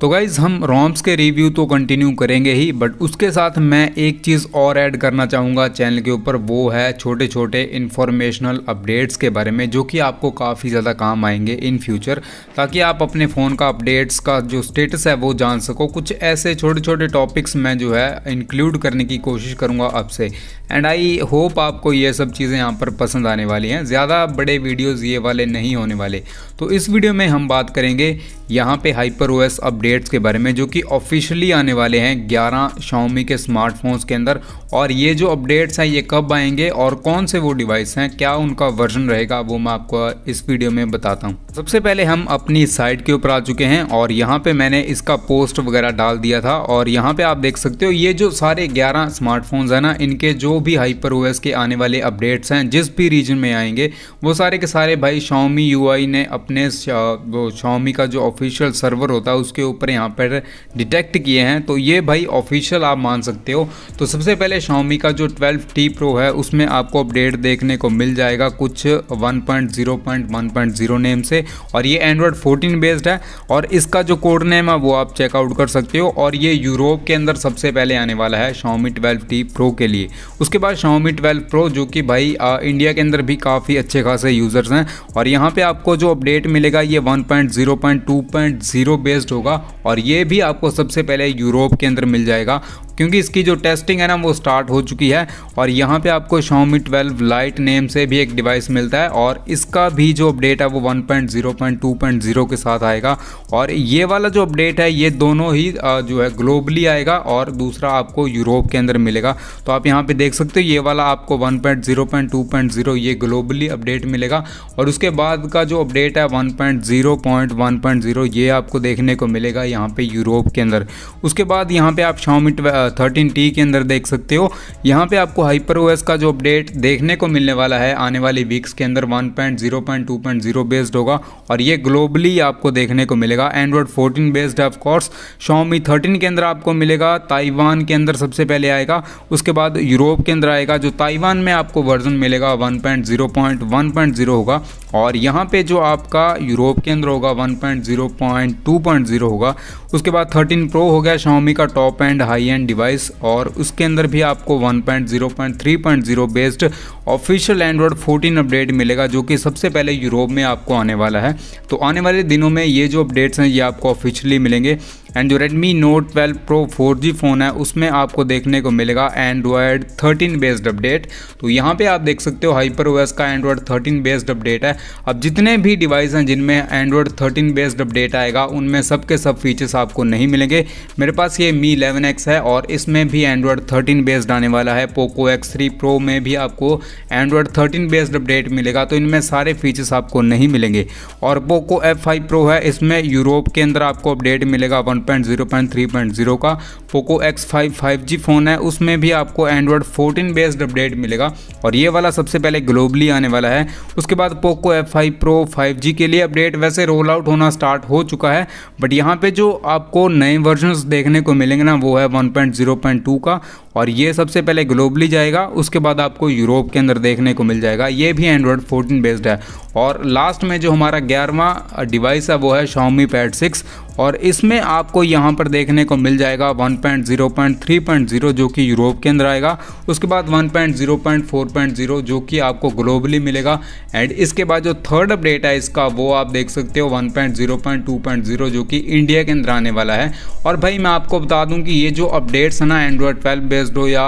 तो गाइज़ हम रोम्स के रिव्यू तो कंटिन्यू करेंगे ही बट उसके साथ मैं एक चीज़ और ऐड करना चाहूँगा चैनल के ऊपर वो है छोटे छोटे इन्फॉर्मेशनल अपडेट्स के बारे में जो कि आपको काफ़ी ज़्यादा काम आएंगे इन फ्यूचर ताकि आप अपने फ़ोन का अपडेट्स का जो स्टेटस है वो जान सको कुछ ऐसे छोटे छोटे टॉपिक्स मैं जो है इंक्लूड करने की कोशिश करूँगा आपसे एंड आई होप आपको ये सब चीज़ें यहाँ पर पसंद आने वाली हैं ज़्यादा बड़े वीडियोज़ ये वाले नहीं होने वाले तो इस वीडियो में हम बात करेंगे यहाँ पर हाइपर ओएस अपडेट अपडेट्स के बारे में जो कि ऑफिशियली आने वाले हैं 11 शाओमी के स्मार्टफोन्स के अंदर और ये जो अपडेट्स हैं ये कब आएंगे और कौन से वो डिवाइस हैं क्या उनका वर्जन रहेगा वो मैं आपको इस वीडियो में बताता हूँ सबसे पहले हम अपनी साइट के ऊपर आ चुके हैं और यहाँ पर मैंने इसका पोस्ट वगैरह डाल दिया था और यहाँ पे आप देख सकते हो ये जो सारे ग्यारह स्मार्टफोन्स हैं ना इनके जो भी हाइपर ओ के आने वाले अपडेट्स हैं जिस भी रीजन में आएंगे वो सारे के सारे भाई शाओमी यू ने अपने शाउमी शाओमी का जो ऑफिशियल सर्वर होता है उसके ऊपर ऊपर यहाँ पर डिटेक्ट किए हैं तो ये भाई ऑफिशियल आप मान सकते हो तो सबसे पहले शाओमी का जो ट्वेल्व टी प्रो है उसमें आपको अपडेट देखने को मिल जाएगा कुछ 1.0.1.0 नेम से और ये एंड्रॉयड 14 बेस्ड है और इसका जो कोड नेम है वो आप चेकआउट कर सकते हो और ये यूरोप के अंदर सबसे पहले आने वाला है शाओमी ट्वेल्व टी प्रो के लिए उसके बाद शाओमी ट्वेल्व प्रो जो कि भाई आ, इंडिया के अंदर भी काफ़ी अच्छे खासे यूज़र्स हैं और यहाँ पर आपको जो अपडेट मिलेगा ये 1.0.2.0 बेस्ड होगा और ये भी आपको सबसे पहले यूरोप के अंदर मिल जाएगा क्योंकि इसकी जो टेस्टिंग है ना वो स्टार्ट हो चुकी है और यहाँ पे आपको Xiaomi 12 लाइट नेम से भी एक डिवाइस मिलता है और इसका भी जो अपडेट है वो 1.0.2.0 के साथ आएगा और ये वाला जो अपडेट है ये दोनों ही जो है ग्लोबली आएगा और दूसरा आपको यूरोप के अंदर मिलेगा तो आप यहाँ पर देख सकते हो ये वाला आपको वन ये ग्लोबली अपडेट मिलेगा और उसके बाद का जो अपडेट है वन ये आपको देखने को मिलेगा यहाँ पे यूरोप के अंदर उसके बाद यहाँ पे आप Xiaomi थर्टीन टी के अंदर देख सकते हो यहाँ पे आपको हाइपर ओएस का जो अपडेट देखने को मिलने वाला है आने वाली वीक्स के अंदर 1.0.2.0 बेस्ड होगा और ये ग्लोबली आपको देखने को मिलेगा Android 14 based of course Xiaomi 13 के अंदर आपको मिलेगा ताइवान के अंदर सबसे पहले आएगा उसके बाद यूरोप के अंदर आएगा जो ताइवान में आपको वर्जन मिलेगा वन होगा और यहाँ पे जो आपका यूरोप के अंदर होगा 1.0.2.0 होगा उसके बाद 13 प्रो हो गया शाओमी का top end high end device और उसके अंदर भी आपको 1.0.3.0 बेस्ड ऑफिशियल एंड्रॉयड 14 अपडेट मिलेगा जो कि सबसे पहले यूरोप में आपको आने वाला है तो आने वाले दिनों में ये जो अपडेट्स हैं ये आपको ऑफिशियली मिलेंगे एंड जो Redmi Note 12 Pro 4G phone है उसमें आपको देखने को मिलेगा एंड्रॉयड 13 बेस्ड अपडेट तो यहाँ पे आप देख सकते हो हाइपर ओएस का एंड्रॉयड 13 बेस्ड अपडेट है अब जितने भी डिवाइस हैं जिनमें एंड्रॉयड 13 बेस्ड अपडेट आएगा उनमें सब के सब फीचर्स आपको नहीं मिलेंगे मेरे पास ये मी इलेवन है और इसमें भी एंड्रॉयड थर्टीन बेस्ड आने वाला है पोको एक्स थ्री प्रो में भी आपको एंड्रॉयड थर्टीन बेस्ड अपडेट मिलेगा तो इनमें सारे फीचर्स आपको नहीं मिलेंगे और पोको एफ फाइव प्रो है इसमें यूरोप के अंदर आपको अपडेट मिलेगा वन 1.0.3.0 का पोको X5 5G फ़ोन है उसमें भी आपको एंड्रॉयड 14 बेस्ड अपडेट मिलेगा और ये वाला सबसे पहले ग्लोबली आने वाला है उसके बाद पोको F5 Pro 5G के लिए अपडेट वैसे रोल आउट होना स्टार्ट हो चुका है बट यहाँ पे जो आपको नए वर्जन देखने को मिलेंगे ना वो है 1.0.2 का और ये सबसे पहले ग्लोबली जाएगा उसके बाद आपको यूरोप के अंदर देखने को मिल जाएगा ये भी एंड्रॉयड 14 बेस्ड है और लास्ट में जो हमारा ग्यारहवा डिवाइस है वो है शाउमी पैड सिक्स और इसमें आपको यहाँ पर देखने को मिल जाएगा 1.0.3.0 जो कि यूरोप के अंदर आएगा उसके बाद 1.0.4.0 जो कि आपको ग्लोबली मिलेगा एंड इसके बाद जो थर्ड अपडेट है इसका वो आप देख सकते हो 1.0.2.0 जो कि इंडिया के अंदर आने वाला है और भाई मैं आपको बता दूं कि ये जो अपडेट्स है ना एंड्रॉयड ट्वेल्व बेस्ड हो या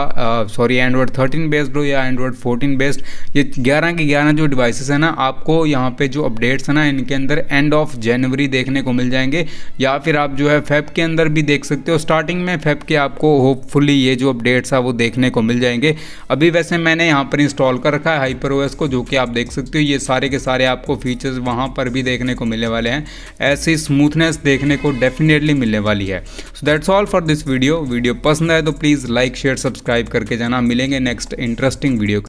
सॉरी एंड्रॉयड थर्टीन बेस्ड हो या एंड्रॉयड फोर्टीन बेस्ड ये ग्यारह के ग्यारह जो डिवाइसेस है ना आपको यहाँ पे जो अपडेट्स है ना इनके अंदर एंड ऑफ जनवरी देखने को मिल जाएंगे या फिर आप जो है फैप के अंदर भी देख सकते हो स्टार्टिंग में फैप के आपको होपफुली ये जो अपडेट्स है वो देखने को मिल जाएंगे अभी वैसे मैंने यहाँ पर इंस्टॉल कर रखा है हाइपर ओएस को जो कि आप देख सकते हो ये सारे के सारे आपको फीचर्स वहाँ पर भी देखने को मिलने वाले हैं ऐसी स्मूथनेस देखने को डेफिनेटली मिलने वाली है so that's all for this video video पसंद आए तो प्लीज़ लाइक शेयर सब्सक्राइब करके जाना मिलेंगे नेक्स्ट इंटरेस्टिंग वीडियो